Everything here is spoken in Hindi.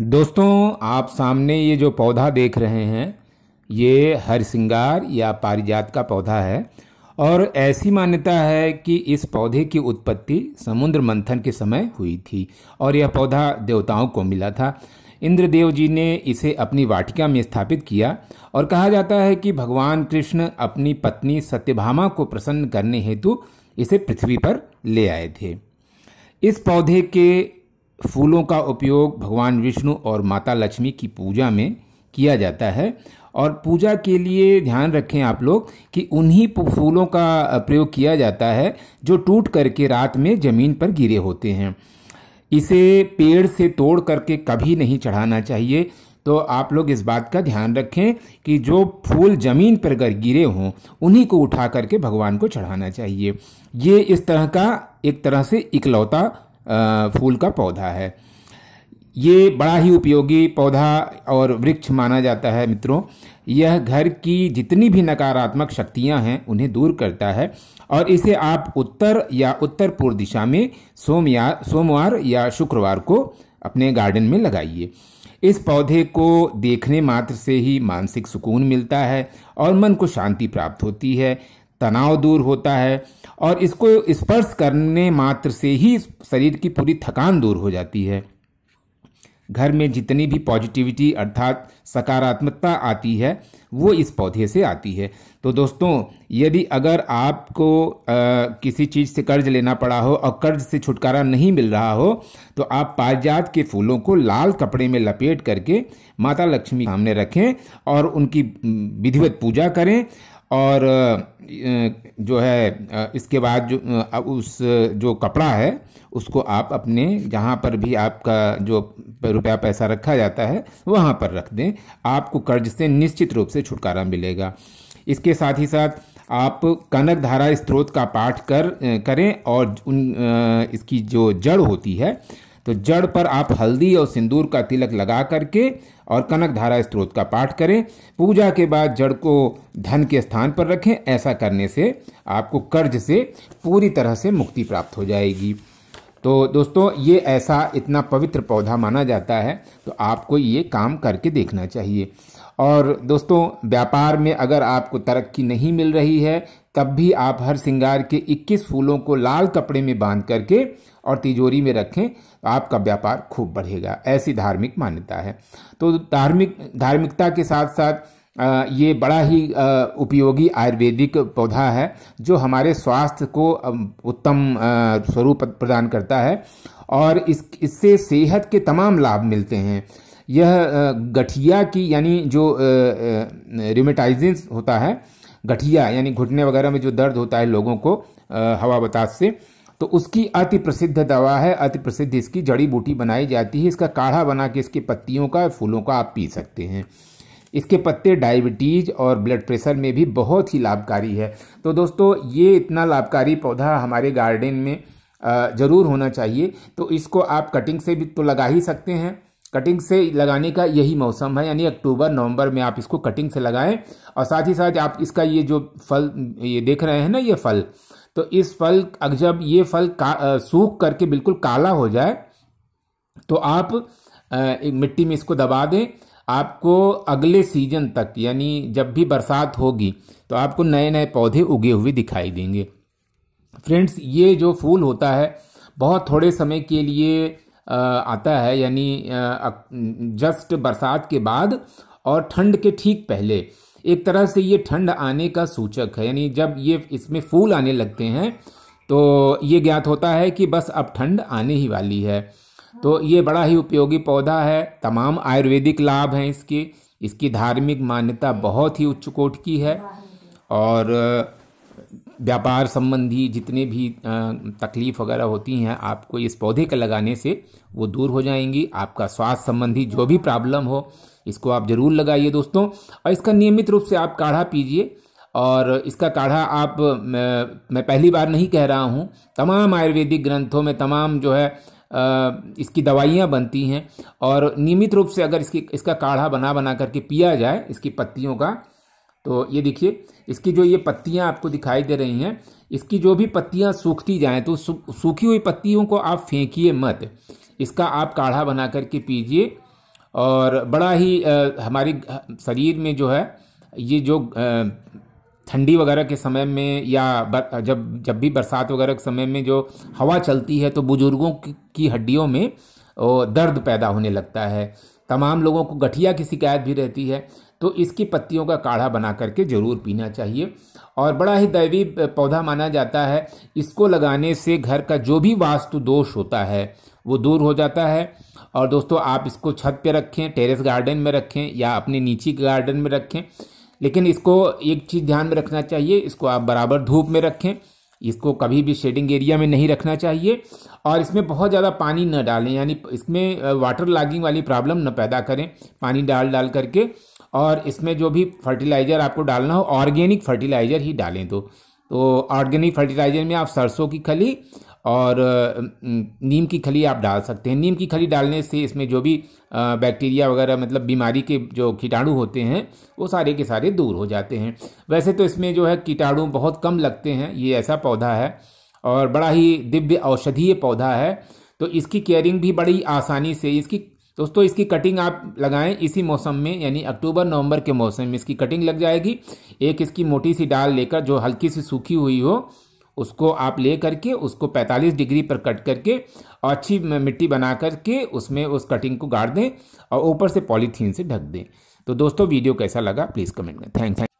दोस्तों आप सामने ये जो पौधा देख रहे हैं ये हरसिंगार या पारिजात का पौधा है और ऐसी मान्यता है कि इस पौधे की उत्पत्ति समुद्र मंथन के समय हुई थी और यह पौधा देवताओं को मिला था इंद्रदेव जी ने इसे अपनी वाटिका में स्थापित किया और कहा जाता है कि भगवान कृष्ण अपनी पत्नी सत्यभामा को प्रसन्न करने हेतु इसे पृथ्वी पर ले आए थे इस पौधे के फूलों का उपयोग भगवान विष्णु और माता लक्ष्मी की पूजा में किया जाता है और पूजा के लिए ध्यान रखें आप लोग कि उन्हीं फूलों का प्रयोग किया जाता है जो टूट करके रात में ज़मीन पर गिरे होते हैं इसे पेड़ से तोड़ करके कभी नहीं चढ़ाना चाहिए तो आप लोग इस बात का ध्यान रखें कि जो फूल ज़मीन पर अगर गिरे हों उन्हीं को उठा करके भगवान को चढ़ाना चाहिए ये इस तरह का एक तरह से इकलौता फूल का पौधा है ये बड़ा ही उपयोगी पौधा और वृक्ष माना जाता है मित्रों यह घर की जितनी भी नकारात्मक शक्तियां हैं उन्हें दूर करता है और इसे आप उत्तर या उत्तर पूर्व दिशा में सोम या सोमवार या शुक्रवार को अपने गार्डन में लगाइए इस पौधे को देखने मात्र से ही मानसिक सुकून मिलता है और मन को शांति प्राप्त होती है तनाव दूर होता है और इसको स्पर्श करने मात्र से ही शरीर की पूरी थकान दूर हो जाती है घर में जितनी भी पॉजिटिविटी अर्थात सकारात्मकता आती है वो इस पौधे से आती है तो दोस्तों यदि अगर आपको आ, किसी चीज़ से कर्ज लेना पड़ा हो और कर्ज से छुटकारा नहीं मिल रहा हो तो आप पारिजात के फूलों को लाल कपड़े में लपेट करके माता लक्ष्मी सामने रखें और उनकी विधिवत पूजा करें और जो है इसके बाद जो उस जो कपड़ा है उसको आप अपने जहाँ पर भी आपका जो रुपया पैसा रखा जाता है वहाँ पर रख दें आपको कर्ज से निश्चित रूप से छुटकारा मिलेगा इसके साथ ही साथ आप कनक धारा स्त्रोत का पाठ कर करें और उन इसकी जो जड़ होती है तो जड़ पर आप हल्दी और सिंदूर का तिलक लगा करके और कनक धारा स्त्रोत का पाठ करें पूजा के बाद जड़ को धन के स्थान पर रखें ऐसा करने से आपको कर्ज से पूरी तरह से मुक्ति प्राप्त हो जाएगी तो दोस्तों ये ऐसा इतना पवित्र पौधा माना जाता है तो आपको ये काम करके देखना चाहिए और दोस्तों व्यापार में अगर आपको तरक्की नहीं मिल रही है तब भी आप हर सिंगार के 21 फूलों को लाल कपड़े में बांध करके और तिजोरी में रखें तो आपका व्यापार खूब बढ़ेगा ऐसी धार्मिक मान्यता है तो धार्मिक धार्मिकता के साथ साथ ये बड़ा ही उपयोगी आयुर्वेदिक पौधा है जो हमारे स्वास्थ्य को उत्तम स्वरूप प्रदान करता है और इस इससे सेहत के तमाम लाभ मिलते हैं यह गठिया की यानी जो रिमेटाइजेंस होता है गठिया यानी घुटने वगैरह में जो दर्द होता है लोगों को हवा बतास से तो उसकी अति प्रसिद्ध दवा है अति प्रसिद्ध इसकी जड़ी बूटी बनाई जाती है इसका काढ़ा बना के इसके पत्तियों का फूलों का आप पी सकते हैं इसके पत्ते डायबिटीज़ और ब्लड प्रेशर में भी बहुत ही लाभकारी है तो दोस्तों ये इतना लाभकारी पौधा हमारे गार्डन में ज़रूर होना चाहिए तो इसको आप कटिंग से भी तो लगा ही सकते हैं कटिंग से लगाने का यही मौसम है यानी अक्टूबर नवंबर में आप इसको कटिंग से लगाएं और साथ ही साथ आप इसका ये जो फल ये देख रहे हैं ना ये फल तो इस फल जब ये फल का सूख करके बिल्कुल काला हो जाए तो आप आ, मिट्टी में इसको दबा दें आपको अगले सीजन तक यानी जब भी बरसात होगी तो आपको नए नए पौधे उगे हुए दिखाई देंगे फ्रेंड्स ये जो फूल होता है बहुत थोड़े समय के लिए आता है यानी जस्ट बरसात के बाद और ठंड के ठीक पहले एक तरह से ये ठंड आने का सूचक है यानी जब ये इसमें फूल आने लगते हैं तो ये ज्ञात होता है कि बस अब ठंड आने ही वाली है तो ये बड़ा ही उपयोगी पौधा है तमाम आयुर्वेदिक लाभ हैं इसके इसकी धार्मिक मान्यता बहुत ही उच्च कोट की है और व्यापार संबंधी जितने भी तकलीफ़ वगैरह होती हैं आपको इस पौधे के लगाने से वो दूर हो जाएंगी आपका स्वास्थ्य संबंधी जो भी प्रॉब्लम हो इसको आप ज़रूर लगाइए दोस्तों और इसका नियमित रूप से आप काढ़ा पीजिए और इसका काढ़ा आप मैं पहली बार नहीं कह रहा हूँ तमाम आयुर्वेदिक ग्रंथों में तमाम जो है इसकी दवाइयाँ बनती हैं और नियमित रूप से अगर इसकी इसका काढ़ा बना बना करके पिया जाए इसकी पत्तियों का तो ये देखिए इसकी जो ये पत्तियाँ आपको दिखाई दे रही हैं इसकी जो भी पत्तियाँ सूखती जाएँ तो सूखी हुई पत्तियों को आप फेंकिए मत इसका आप काढ़ा बना करके पीजिए और बड़ा ही आ, हमारे शरीर में जो है ये जो ठंडी वगैरह के समय में या बर, जब जब भी बरसात वगैरह के समय में जो हवा चलती है तो बुजुर्गों की हड्डियों में दर्द पैदा होने लगता है तमाम लोगों को गठिया की शिकायत भी रहती है तो इसकी पत्तियों का काढ़ा बना करके ज़रूर पीना चाहिए और बड़ा ही दैवी पौधा माना जाता है इसको लगाने से घर का जो भी वास्तु दोष होता है वो दूर हो जाता है और दोस्तों आप इसको छत पे रखें टेरेस गार्डन में रखें या अपने नीचे गार्डन में रखें लेकिन इसको एक चीज़ ध्यान में रखना चाहिए इसको आप बराबर धूप में रखें इसको कभी भी शेडिंग एरिया में नहीं रखना चाहिए और इसमें बहुत ज़्यादा पानी न डालें यानी इसमें वाटर लागिंग वाली प्रॉब्लम न पैदा करें पानी डाल डाल करके और इसमें जो भी फर्टिलाइज़र आपको डालना हो ऑर्गेनिक फर्टिलाइज़र ही डालें तो तो ऑर्गेनिक फर्टिलाइज़र में आप सरसों की खली और नीम की खली आप डाल सकते हैं नीम की खली डालने से इसमें जो भी बैक्टीरिया वगैरह मतलब बीमारी के जो कीटाणु होते हैं वो सारे के सारे दूर हो जाते हैं वैसे तो इसमें जो है कीटाणु बहुत कम लगते हैं ये ऐसा पौधा है और बड़ा ही दिव्य औषधीय पौधा है तो इसकी केयरिंग भी बड़ी आसानी से इसकी दोस्तों इसकी कटिंग आप लगाएं इसी मौसम में यानी अक्टूबर नवंबर के मौसम में इसकी कटिंग लग जाएगी एक इसकी मोटी सी डाल लेकर जो हल्की सी सूखी हुई हो उसको आप ले करके उसको 45 डिग्री पर कट करके और अच्छी मिट्टी बना करके उसमें उस कटिंग को गाड़ दें और ऊपर से पॉलीथीन से ढक दें तो दोस्तों वीडियो कैसा लगा प्लीज़ कमेंट करें थैंक थैंक